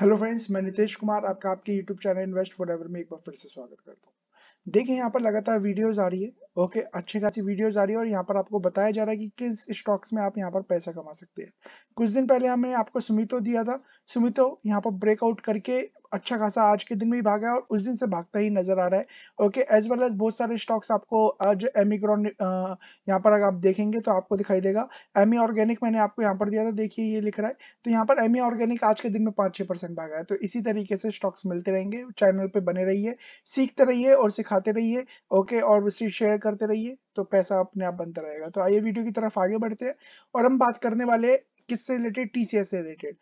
Hello friends मैं नितेश कुमार आपका आपके YouTube channel invest forever में एक बार फिर से स्वागत करता हूँ देखिए यहाँ पर लगातार वीडियोस आ रही है ओके अच्छी खासी वीडियोस आ रही है और यहाँ पर आपको बताया जा रहा है कि किस स्टॉक्स में आप यहाँ पर पैसा कमा सकते हैं कुछ दिन पहले हमने आपको सुमितो दिया था सुमितो यहाँ पर ब्रेकआउट करके अच्छा खासा आज के दिन में ही भागा है और उस दिन से भागता ही नजर आ रहा है ओके एज वेल एज बहुत सारे स्टॉक्स आपको आज एमिक्रॉन यहाँ पर अगर आप देखेंगे तो आपको दिखाई देगा एमी ऑर्गेनिक मैंने आपको यहाँ पर दिया था देखिए ये लिख रहा है तो यहाँ पर एमी ऑर्गेनिक आज के दिन में पाँच छः परसेंट भागा है तो इसी तरीके से स्टॉक्स मिलते रहेंगे चैनल पर बने रहिए सीखते रहिए और सिखाते रहिए ओके और उसे शेयर करते रहिए तो पैसा अपने आप बनता रहेगा तो आइए वीडियो की तरफ आगे बढ़ते हैं और हम बात करने वाले किससे रिलेटेड टीसीएस से रिलेटेड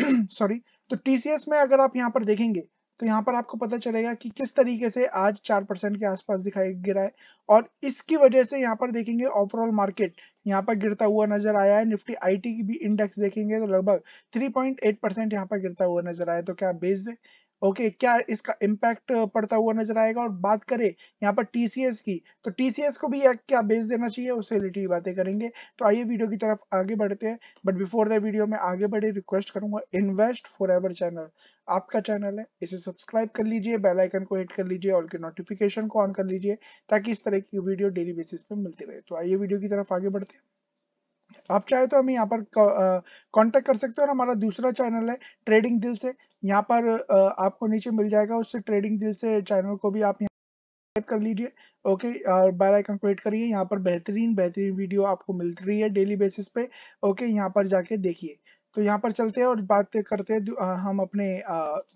सॉरी तो टीसीएस में अगर आप यहाँ पर देखेंगे तो यहाँ पर आपको पता चलेगा कि किस तरीके से आज चार परसेंट के आसपास दिखाई गिरा है और इसकी वजह से यहाँ पर देखेंगे ओवरऑल मार्केट यहाँ पर गिरता हुआ नजर आया है निफ्टी आईटी की भी इंडेक्स देखेंगे तो लगभग 3.8 परसेंट यहाँ पर गिरता हुआ नजर आया तो क्या बेच है ओके okay, क्या इसका इम्पैक्ट पड़ता हुआ नजर आएगा और बात करें यहाँ पर टीसीएस की तो टीसीएस को भी क्या बेच देना चाहिए उससे रिलेटेड बातें करेंगे तो आइए वीडियो की तरफ आगे बढ़ते हैं बट बिफोर द वीडियो में आगे बढ़े रिक्वेस्ट करूंगा इन्वेस्ट फॉर एवर चैनल आपका चैनल है इसे सब्सक्राइब कर लीजिए बेलाइकन को हिट कर लीजिए और नोटिफिकेशन को ऑन कर लीजिए ताकि इस तरह की वीडियो डेली बेसिस पे मिलती रहे तो आइए वीडियो की तरफ आगे बढ़ते हैं आप चाहे तो हम यहाँ पर कांटेक्ट कर सकते हो और हमारा दूसरा चैनल है ट्रेडिंग दिल से यहाँ पर आपको नीचे मिल जाएगा उससे ट्रेडिंग दिल से चैनल को भी आप यहाँ कर लीजिए ओके और बेल आइकन को करिए यहाँ पर बेहतरीन बेहतरीन वीडियो आपको मिल रही है डेली बेसिस पे ओके यहाँ पर जाके देखिए तो यहाँ पर चलते हैं और बात करते हैं हम अपने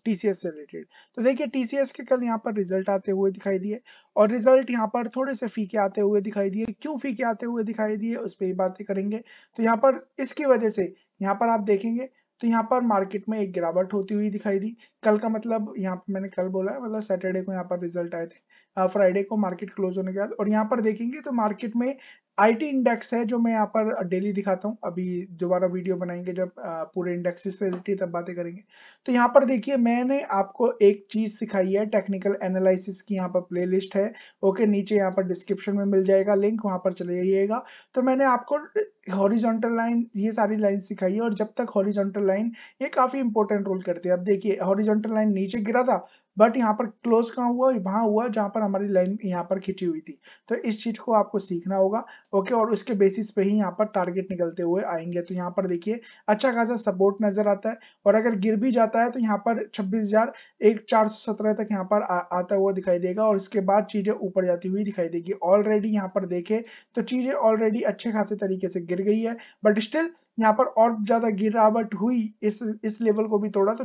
टी सी से रिलेटेड तो देखिए टी के कल यहाँ पर रिजल्ट आते हुए दिखाई दिए और रिजल्ट यहाँ पर थोड़े से फीके आते हुए दिखाई दिए क्यों फीके आते हुए दिखाई दिए उस पर बातें करेंगे तो यहाँ पर इसकी वजह से यहाँ पर आप देखेंगे तो यहाँ पर मार्केट में एक गिरावट होती हुई दिखाई दी कल का मतलब यहाँ पर मैंने कल बोला है मतलब सैटरडे को यहाँ पर रिजल्ट आए थे फ्राइडे को मार्केट क्लोज होने के बाद और यहाँ पर देखेंगे तो मार्केट में आईटी इंडेक्स है जो मैं यहाँ पर डेली दिखाता हूँ अभी दोबारा वीडियो बनाएंगे जब पूरे इंडेक्स से रिलेटेड तब बातें करेंगे तो यहाँ पर देखिए मैंने आपको एक चीज सिखाई है टेक्निकल एनालिसिस की यहाँ पर प्लेलिस्ट है ओके नीचे यहाँ पर डिस्क्रिप्शन में मिल जाएगा लिंक वहां पर चले जाइएगा तो मैंने आपको हॉरिजोंटल लाइन ये सारी लाइन सिखाई है और जब तक हॉरिजोंटल लाइन ये काफी इंपॉर्टेंट रोल करती है अब देखिए हॉरिजोंटल लाइन नीचे गिरा था बट यहाँ पर क्लोज कहाँ हुआ वहां हुआ जहां पर हमारी लाइन यहाँ पर खींची हुई थी तो इस चीज को आपको सीखना होगा ओके और उसके बेसिस पे ही यहाँ पर टारगेट निकलते हुए आएंगे तो यहाँ पर देखिए अच्छा खासा सपोर्ट नजर आता है और अगर गिर भी जाता है तो यहाँ पर छब्बीस हजार एक चार सौ सत्रह तक यहाँ पर आ, आता हुआ दिखाई देगा और इसके बाद चीजें ऊपर जाती हुई दिखाई देगी ऑलरेडी यहाँ पर देखे तो चीजें ऑलरेडी अच्छे खासे तरीके से गिर गई है बट स्टिल यहाँ पर और ज्यादा गिरावट हुई इस इस लेवल को भी तोड़ा तो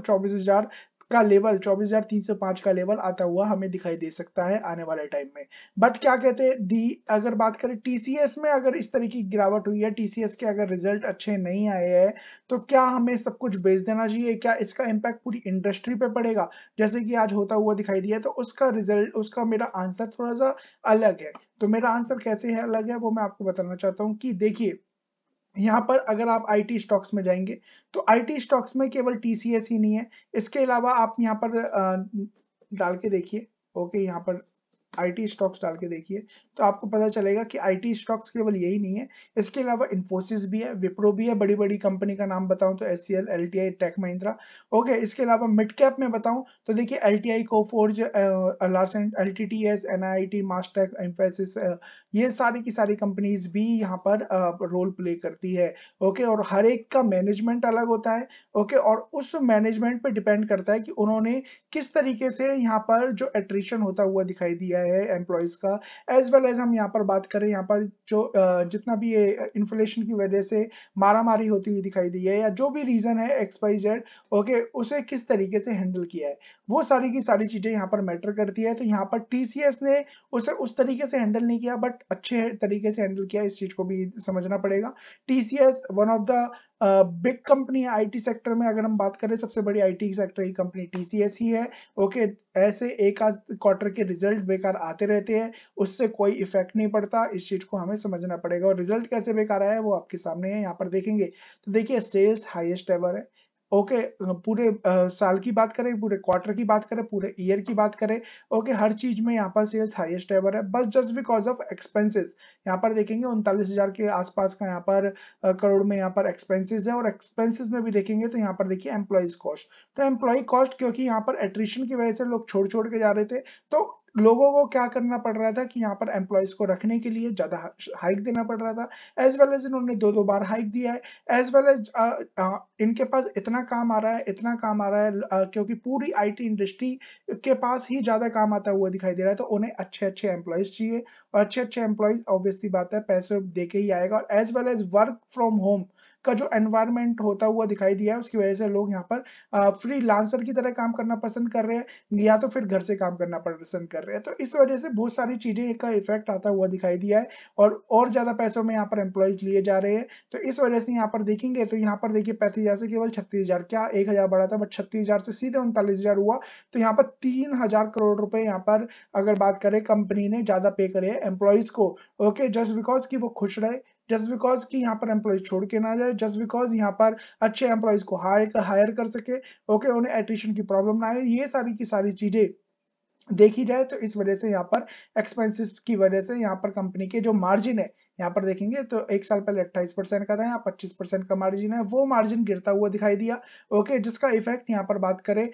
का लेवल 24,305 का लेवल आता हुआ हमें दिखाई दे सकता है आने वाले टाइम में बट क्या कहते हैं दी अगर बात करें टीसीएस में अगर इस तरह की गिरावट हुई है टीसीएस के अगर रिजल्ट अच्छे नहीं आए हैं तो क्या हमें सब कुछ बेच देना चाहिए क्या इसका इम्पैक्ट पूरी इंडस्ट्री पे पड़ेगा जैसे कि आज होता हुआ दिखाई दिया तो उसका रिजल्ट उसका मेरा आंसर थोड़ा सा अलग है तो मेरा आंसर कैसे है अलग है वो मैं आपको बताना चाहता हूँ कि देखिए यहाँ पर अगर आप आईटी स्टॉक्स में जाएंगे तो आईटी स्टॉक्स में केवल टीसीएस ही नहीं है इसके अलावा आप यहाँ पर डाल के देखिए ओके यहाँ पर आईटी स्टॉक्स डाल के देखिए तो आपको पता चलेगा कि आईटी स्टॉक्स केवल यही नहीं है इसके अलावा इन्फोसिस भी है विप्रो भी है बड़ी बड़ी कंपनी का नाम बताऊं तो S C L L T I tech Mahindra okay इसके अलावा मिड कैप में बताऊं तो देखिए एल टी आई को Coforge Larsen L T T S N I T Mastek Mphasis ये सारी की सारी कंपनीज भी यहाँ पर रोल प्ले करती है ओके और हर एक का मैनेजमेंट अलग होता है ओके और उस मैनेजमेंट पर डिपेंड करता है कि उन्होंने किस तरीके से यहाँ पर जो एट्रिशन होता हुआ दिखाई दिया है गया है एम्प्लॉयज़ का एज वेल एज हम यहाँ पर बात करें यहाँ पर जो जितना भी ये इन्फ्लेशन की वजह से मारा मारी होती हुई दिखाई दी है या जो भी रीज़न है एक्स ओके उसे किस तरीके से हैंडल किया है वो सारी की सारी चीज़ें यहाँ पर मैटर करती है तो यहाँ पर टी ने उसे उस तरीके से हैंडल नहीं किया बट अच्छे तरीके से हैंडल किया इस चीज़ को भी समझना पड़ेगा T one of the big company I IT sector में अगर हम बात करें सबसे बड़ी आईटी सेक्टर की कंपनी टीसीएस ही है ओके ऐसे एक आध क्वार्टर के रिजल्ट बेकार आते रहते हैं उससे कोई इफेक्ट नहीं पड़ता इस चीज को हमें समझना पड़ेगा और रिजल्ट कैसे बेकार आया है वो आपके सामने है यहाँ पर देखेंगे तो देखिए सेल्स हाइएस्ट एवर है ओके पूरे साल की बात करें पूरे क्वार्टर की बात करें पूरे ईयर की बात करें ओके हर चीज में यहाँ पर सेल्स हाईएस्ट एवर है बस जस्ट बिकॉज ऑफ एक्सपेंसेस यहाँ पर देखेंगे उनतालीस हजार के आसपास का यहाँ पर करोड़ में यहाँ पर एक्सपेंसेस है और एक्सपेंसेस में भी देखेंगे तो यहाँ पर देखिए एम्प्लॉयज कॉस्ट तो एम्प्लॉय कॉस्ट क्योंकि यहाँ पर एट्रिशन की वजह से लोग छोड़ छोड़ के जा रहे थे तो लोगों को क्या करना पड़ रहा था कि यहाँ पर एम्प्लॉयज को रखने के लिए ज्यादा हाइक देना पड़ रहा था एज वेल एज इन्होंने दो दो बार हाइक दिया है एज वेल एज इनके पास इतना काम आ रहा है इतना काम आ रहा है uh, क्योंकि पूरी आईटी इंडस्ट्री के पास ही ज्यादा काम आता हुआ दिखाई दे रहा है तो उन्हें अच्छे अच्छे एम्प्लॉयज चाहिए और अच्छे अच्छे एम्प्लॉयज ऑब्वियसली बात है पैसे दे के ही आएगा और as well as work from home का जो एनवायरमेंट होता हुआ दिखाई दिया है उसकी वजह से लोग यहाँ पर फ्री लांसर की तरह काम करना पसंद कर रहे हैं या तो फिर घर से काम करना पसंद कर रहे हैं तो इस वजह से बहुत सारी चीजें का इफेक्ट आता हुआ दिखाई दिया है और और ज्यादा पैसों में यहाँ पर एम्प्लॉयज लिए जा रहे हैं तो इस वजह से यहाँ पर देखेंगे तो यहाँ पर देखिए पैंतीस हजार से केवल छत्तीस हजार क्या एक हजार बढ़ा था बट छत्तीस हजार से सीधे उनतालीस हजार हुआ तो यहाँ पर तीन हजार करोड़ रुपए यहाँ पर अगर बात करें कंपनी ने ज्यादा पे करे एम्प्लॉयज को ओके जस्ट बिकॉज की वो खुश रहे जस्ट बिकॉज कि यहाँ पर एम्प्लॉयज छोड़ के ना जाए जस्ट बिकॉज यहाँ पर अच्छे एम्प्लॉयज को हायर हायर कर सके ओके उन्हें एट्रिशन की प्रॉब्लम ना आए ये सारी की सारी चीजें देखी जाए तो इस वजह से यहाँ पर एक्सपेंसिस की वजह से यहाँ पर कंपनी के जो मार्जिन है यहाँ पर देखेंगे तो एक साल पहले अट्ठाईस परसेंट का था यहाँ पच्चीस परसेंट का मार्जिन है वो मार्जिन गिरता हुआ दिखाई दिया ओके जिसका इफेक्ट यहाँ पर बात करें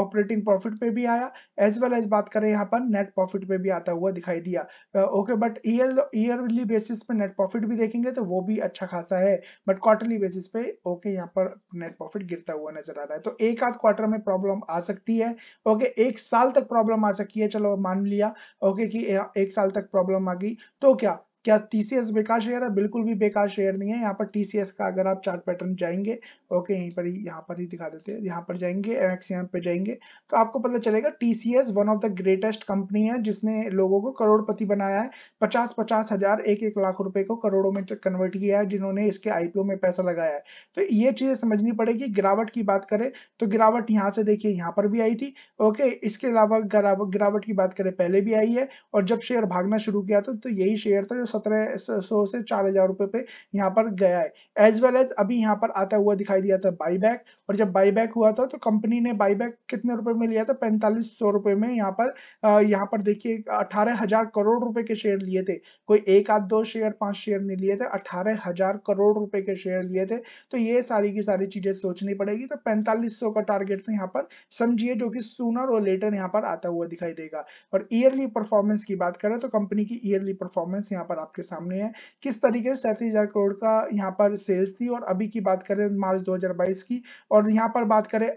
ऑपरेटिंग प्रॉफिट पे भी आया एज वेल एज बात करें यहाँ पर नेट प्रॉफिट पे भी आता हुआ दिखाई दिया okay but year yearly basis पे नेट प्रॉफिट भी देखेंगे तो वो भी अच्छा खासा है बट क्वार्टरली बेसिस पे ओके यहाँ पर नेट प्रॉफिट गिरता हुआ नजर आ रहा है तो एक आध क्वार्टर में प्रॉब्लम आ सकती है ओके एक साल तक प्रॉब्लम आ सकती है चलो मान लिया ओके कि एक साल तक प्रॉब्लम आ गई तो क्या क्या टीसीएस बेकार शेयर है बिल्कुल भी बेकार शेयर नहीं है यहाँ पर टीसीएस का अगर आप चार्ट पैटर्न जाएंगे ओके यहीं पर ही यहाँ पर ही दिखा देते हैं यहाँ पर जाएंगे एमएक्स यहाँ पे जाएंगे तो आपको पता चलेगा TCS one of the greatest company है जिसने लोगों को करोड़पति बनाया है पचास पचास हजार एक एक लाख रुपए को करोड़ों में कन्वर्ट किया है जिन्होंने इसके आईपीओ में पैसा लगाया है तो ये चीजें समझनी पड़ेगी गिरावट की बात करें तो गिरावट यहाँ से देखिए यहाँ पर भी आई थी ओके इसके अलावा गिरावट की बात करें पहले भी आई है और जब शेयर भागना शुरू किया था तो यही शेयर था जो सत्रह सौ से चार हजार रुपए पे यहाँ पर गया है एज वेल एज अभी यहाँ पर आता हुआ दिखाई दिया था बाईबैक और जब बाईबैक हुआ था तो कंपनी ने बाईबैक कितने रुपए में लिया था पैंतालीस सौ रुपए में यहाँ पर यहाँ पर देखिए अठारह हजार करोड़ रुपए के शेयर लिए थे कोई एक आध दो शेयर पांच शेयर नहीं लिए थे अठारह हजार करोड़ रुपए के शेयर लिए थे तो ये सारी की सारी चीजें सोचनी पड़ेगी तो पैंतालीस का टारगेट तो यहाँ पर समझिए जो कि सूनर और लेटर यहाँ पर आता हुआ दिखाई देगा और ईयरली परफॉर्मेंस की बात करें तो कंपनी की ईयरली परफॉर्मेंस यहाँ पर आपके सामने है किस तरीके से सैंतीस करोड़ का यहाँ पर सेल्स थी और अभी की बात करें मार्च 2022 की और यहाँ पर बात करें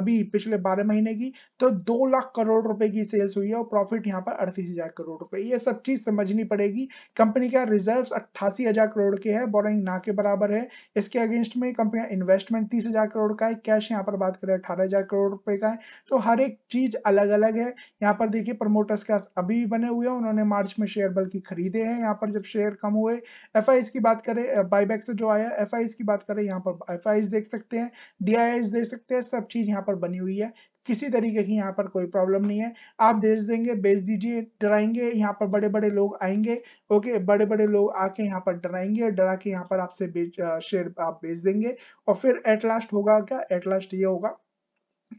अभी पिछले 12 महीने की तो दो लाख करोड़ रुपए की सेल्स हुई है और प्रॉफिट यहाँ पर अड़तीस करोड़ रुपए ये सब चीज समझनी पड़ेगी कंपनी का रिजर्व अट्ठासी करोड़ के है बोरिंग ना के बराबर है इसके अगेंस्ट में कंपनी का इन्वेस्टमेंट तीस करोड़ का है कैश यहाँ पर बात करें अठारह करोड़ रुपए का है तो हर एक चीज अलग अलग है यहाँ पर देखिए प्रमोटर्स का अभी भी बने हुए हैं उन्होंने मार्च में शेयर बल्कि खरीदे हैं यहाँ पर जब शेयर कम हुए एफ की बात करें बाईबैक से जो आया एफ की बात करें यहाँ पर एफ देख सकते हैं डी देख सकते हैं सब चीज़ यहाँ पर बनी हुई है किसी तरीके की यहाँ पर कोई प्रॉब्लम नहीं है आप भेज देंगे भेज दीजिए डराएंगे यहाँ पर बड़े बड़े लोग आएंगे ओके बड़े बड़े लोग आके यहाँ पर डराएंगे डरा के यहाँ पर आपसे शेयर आप भेज देंगे और फिर एट लास्ट होगा क्या एट लास्ट ये होगा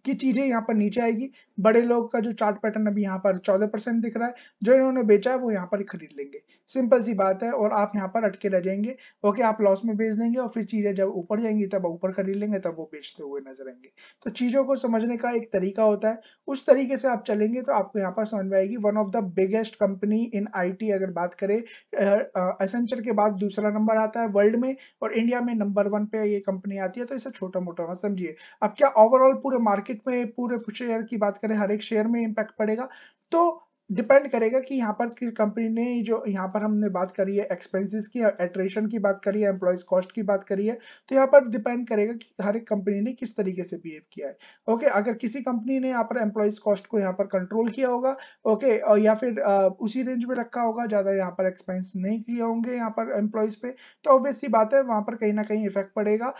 कि चीजें यहाँ पर नीचे आएगी बड़े लोग का जो चार्ट पैटर्न अभी यहाँ पर चौदह परसेंट दिख रहा है जो इन्होंने बेचा है वो यहाँ पर खरीद लेंगे सिंपल सी बात है और आप यहाँ पर अटके रह जाएंगे ओके आप लॉस में बेच देंगे और फिर चीजें जब ऊपर जाएंगी तब ऊपर खरीद लेंगे तब वो बेचते हुए नजर आएंगे तो चीजों को समझने का एक तरीका होता है उस तरीके से आप चलेंगे तो आपको यहाँ पर समझ में आएगी one of the biggest company in I अगर बात करें एसेंचर के बाद दूसरा नंबर आता है वर्ल्ड में और इंडिया में नंबर वन पे ये कंपनी आती है तो इसे छोटा मोटा समझिए अब क्या ओवरऑल पूरे मार्केट में पूरे शेयर की बात करें हर एक शेयर में इम्पैक्ट पड़ेगा तो डिपेंड करेगा कि यहाँ पर किस कंपनी ने जो यहाँ पर हमने बात करी है एक्सपेंसेस की एट्रेशन की बात करी है एम्प्लॉयज कॉस्ट की बात करी है तो यहाँ पर डिपेंड करेगा कि हर एक कंपनी ने किस तरीके से बिहेव किया है ओके अगर किसी कंपनी ने यहाँ पर एम्प्लॉयज कॉस्ट को यहाँ पर कंट्रोल किया होगा ओके और या फिर आ, उसी रेंज में रखा होगा ज़्यादा यहाँ पर एक्सपेंस नहीं किए होंगे यहाँ पर एम्प्लॉयज पे तो ऑब्वियसली बात है वहाँ पर कहीं ना कहीं इफेक्ट पड़ेगा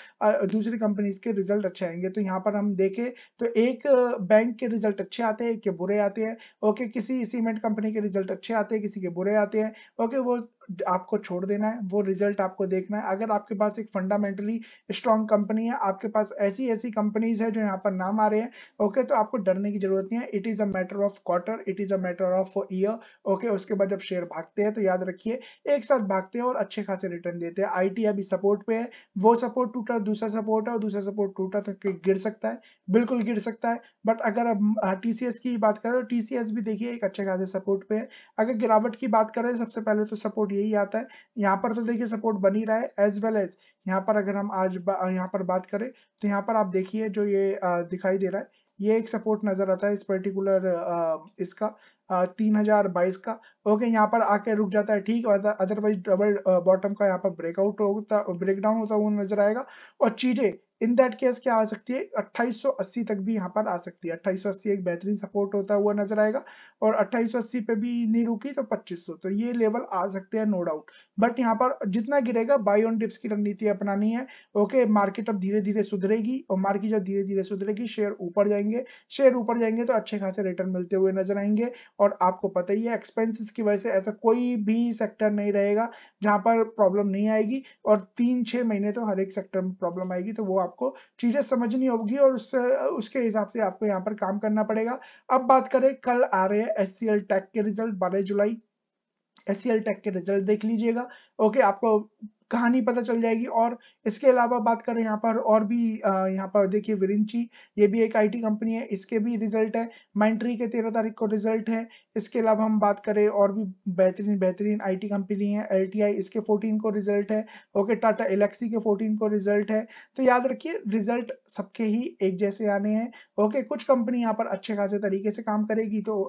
दूसरी कंपनीज के रिजल्ट अच्छे आएंगे तो यहाँ पर हम देखें तो एक बैंक के रिजल्ट अच्छे आते हैं एक के बुरे आते हैं ओके किसी सीमेंट कंपनी के रिजल्ट अच्छे आते हैं किसी के बुरे आते हैं ओके वो आपको छोड़ देना है वो रिजल्ट आपको देखना है अगर आपके पास एक फंडामेंटली स्ट्रॉन्ग कंपनी है आपके पास ऐसी ऐसी कंपनीज है जो यहाँ पर नाम आ रहे हैं ओके तो आपको डरने की जरूरत नहीं है it is a matter of quarter it is a matter of year okay उसके बाद जब शेयर भागते हैं तो याद रखिए एक साथ भागते हैं और अच्छे खासे रिटर्न देते हैं आई अभी सपोर्ट पे है वो सपोर्ट टूटा दूसरा सपोर्ट है और दूसरा सपोर्ट टूटा तो गिर सकता है बिल्कुल गिर सकता है बट अगर टीसीएस हाँ, की बात करें तो टीसीएस भी देखिए एक अच्छे खासे सपोर्ट पे है अगर गिरावट की बात करें सबसे पहले तो सपोर्ट यही आता है यहाँ पर तो देखिए सपोर्ट बनी रहा है एज वेल एज यहाँ पर अगर हम आज यहाँ पर बात करें तो यहाँ पर आप देखिए जो ये दिखाई दे रहा है ये एक सपोर्ट नजर आता है इस पर्टिकुलर इसका तीन हजार बाईस का ओके यहाँ पर आके रुक जाता है ठीक अदरवाइज डबल बॉटम का यहाँ पर ब्रेकआउट होता ब्रेकडाउन होता वो नजर आएगा और चीजें इन दैट केस क्या आ सकती है 2880 तक भी यहाँ पर आ सकती है 2880 एक बेहतरीन सपोर्ट होता हुआ नजर आएगा और 2880 पे भी नहीं रुकी तो 2500 तो ये लेवल आ सकते हैं नो डाउट बट यहाँ पर जितना गिरेगा बाय ऑन डिप्स की रणनीति अपनानी है ओके मार्केट अब धीरे धीरे सुधरेगी और मार्केट जब धीरे धीरे सुधरेगी शेयर ऊपर जाएंगे शेयर ऊपर जाएंगे तो अच्छे खासे रिटर्न मिलते हुए नजर आएंगे और आपको पता ही है एक्सपेंसिस की वजह से ऐसा कोई भी सेक्टर नहीं रहेगा जहाँ पर प्रॉब्लम नहीं आएगी और तीन छह महीने तो हर एक सेक्टर में प्रॉब्लम आएगी तो वो आपको चीजें समझनी होगी और उससे उसके हिसाब से आपको यहाँ पर काम करना पड़ेगा अब बात करें कल आ रहे हैं एस सी टेक के रिजल्ट बारह जुलाई एस टेक के रिजल्ट देख लीजिएगा ओके आपको कहानी पता चल जाएगी और इसके अलावा बात करें यहाँ पर और भी यहाँ पर देखिए विरिंची ये भी एक आईटी कंपनी है इसके भी रिजल्ट है माइंट्री के तेरह तारीख को रिजल्ट है इसके अलावा हम बात करें और भी बेहतरीन बेहतरीन आईटी कंपनी है एलटीआई इसके फोर्टीन को रिजल्ट है ओके टाटा एलेक्सी के फोर्टीन को रिजल्ट है तो याद रखिए रिजल्ट सबके ही एक जैसे आने हैं ओके कुछ कंपनी यहाँ पर अच्छे खासे तरीके से काम करेगी तो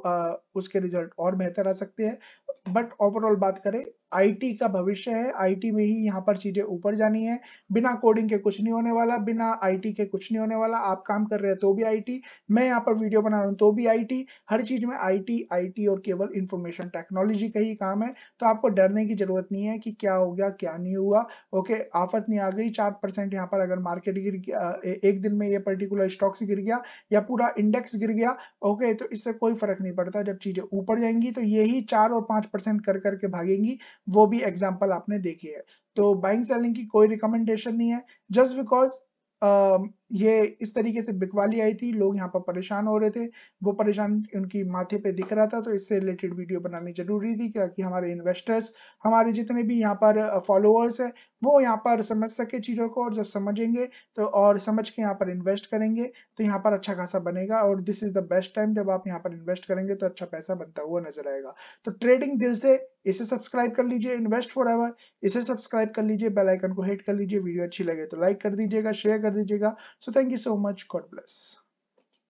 उसके रिजल्ट और बेहतर आ सकते हैं बट ओवरऑल बात करें आईटी का भविष्य है आईटी में ही यहाँ पर चीजें ऊपर जानी है बिना कोडिंग के कुछ नहीं होने वाला बिना आईटी के कुछ नहीं होने वाला आप काम कर रहे हैं तो भी आईटी मैं यहाँ पर वीडियो बना रहा हूँ तो भी आईटी हर चीज में आईटी आईटी और केवल इंफॉर्मेशन टेक्नोलॉजी का ही काम है तो आपको डरने की जरूरत नहीं है कि क्या हो गया क्या नहीं हुआ ओके आफत नहीं आ गई चार परसेंट यहाँ पर अगर मार्केट गिर गया एक दिन में ये पर्टिकुलर स्टॉक्स गिर गया या पूरा इंडेक्स गिर गया ओके तो इससे कोई फर्क नहीं पड़ता जब चीजें ऊपर जाएंगी तो यही चार और पांच परसेंट कर करके भागेंगी वो भी एग्जाम्पल आपने देखी है तो बाइंग सेलिंग की कोई रिकमेंडेशन नहीं है जस्ट बिकॉज ये इस तरीके से बिकवाली आई थी लोग यहाँ पर परेशान हो रहे थे वो परेशान उनकी माथे पे दिख रहा था तो इससे रिलेटेड वीडियो बनानी जरूरी थी क्योंकि हमारे इन्वेस्टर्स हमारे जितने भी यहाँ पर फॉलोअर्स हैं वो यहाँ पर समझ सके चीज़ों को और जब समझेंगे तो और समझ के यहाँ पर इन्वेस्ट करेंगे तो यहाँ पर अच्छा खासा बनेगा और this is the best time जब आप यहाँ पर इन्वेस्ट करेंगे तो अच्छा पैसा बनता हुआ नजर आएगा तो ट्रेडिंग दिल से इसे सब्सक्राइब कर लीजिए इन्वेस्ट फॉर एवर इसे सब्सक्राइब कर लीजिए बेल आइकन को हिट कर लीजिए वीडियो अच्छी लगे तो लाइक कर दीजिएगा शेयर कर दीजिएगा So thank you so much. God bless.